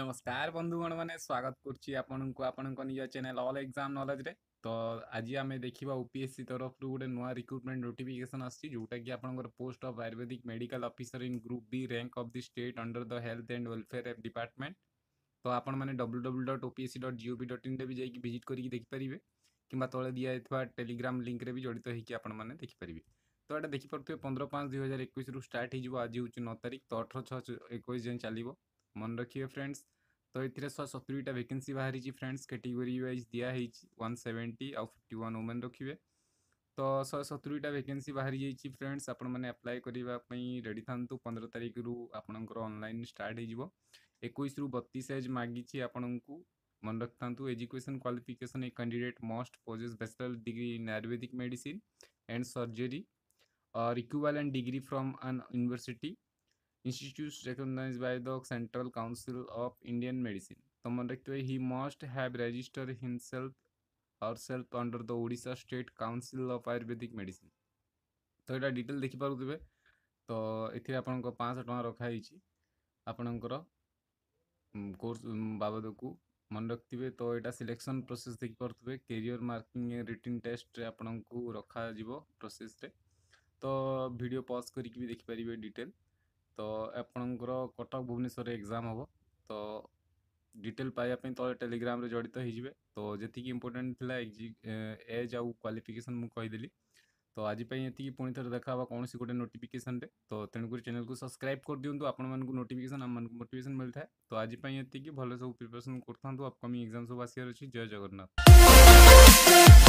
नमस्कार बंधुगण मैंने स्वागत करज चेल अल एक्जाम नलेज तो आज आम देखा ओपीएससी तरफ गोटे नुआ रिक्रुटमेंट नोटिफिकेसन आसटा कि आपर post of Ayurvedic medical officer in group B rank of the state under the health and welfare department तो आप W W dot OPSC dot G O dot in भी जाइए भिजिट करके देखिपारे कि तले दिखा टेलीग्राम लिंक में भी जड़ित होने देखिपारे तो ये देखिपे पंद्रह पाँच दुई हजार एक स्टार्ट आज नौ तारीख तो अठर छः एक चलो मन रखिए फ्रेंड्स तो ये शह सतुरीटा वैकेंसी बाहरी फ्रेंड्स कैटेगोरी वाइज दिखाई वन सेवेन्टी आउ फिफ्टी वन ओमेन रखिए तो शह सतुरीटा वैकेंसी बाहरी जाइए फ्रेंड्स आप्लाय करने रेडी था पंद्रह तारिख रु आपर अनलाइन स्टार्ट एक बतीस एज मागिच आपन को मन रखि था education qualification a candidate must possess bachelor degree in Ayurvedic medicine and surgery and degree from an university institute recognised by the central council of Indian medicine तुम देखते he must have register himself or self under the Odisha state council of Ayurvedic medicine तो यहाँ detail देखिपे तो ये आपंश टाँह रखाई आपण course बाबद को मन रखिए तो यहाँ सिलेक्शन प्रोसेस देखिपे कैरियर मार्किंग रिटर्न टेस्ट आपण को रखा प्रोसेस रे तो वीडियो पॉज करके भी देखिपर डिटेल ତ ଆପଣଙ୍କର କଟକ ଭୁବନେଶ୍ୱରରେ ଏକ୍ଜାମ୍ ହେବ ତ ଡିଟେଲ୍ ପାଇବା ପାଇଁ ତଳେ ଟେଲିଗ୍ରାମରେ ଜଡ଼ିତ ହେଇଯିବେ ତ ଯେତିକି ଇମ୍ପୋର୍ଟାଣ୍ଟ ଥିଲା ଏଜ୍ ଆଉ କ୍ୱାଲିଫିକେସନ୍ ମୁଁ କହିଦେଲି ତ ଆଜି ପାଇଁ ଏତିକି ପୁଣି ଥରେ ଦେଖା ହେବା କୌଣସି ଗୋଟେ ନୋଟିଫିକେସନ୍ରେ ତ ତେଣୁକରି ଚ୍ୟାନେଲ୍କୁ ସବସ୍କ୍ରାଇବ୍ କରିଦିଅନ୍ତୁ ଆପଣମାନଙ୍କୁ ନୋଟିଫିକେସନ୍ ଆମମାନଙ୍କୁ ମୋଟିଭେସନ୍ ମିଳିଥାଏ ତ ଆଜି ପାଇଁ ଏତିକି ଭଲ ସବୁ ପ୍ରିପାରେସନ୍ କରିଥାନ୍ତୁ ଅପକମିଂ ଏକ୍ଜାମ୍ ସବୁ ଆସିବାର ଅଛି ଜୟ ଜଗନ୍ନାଥ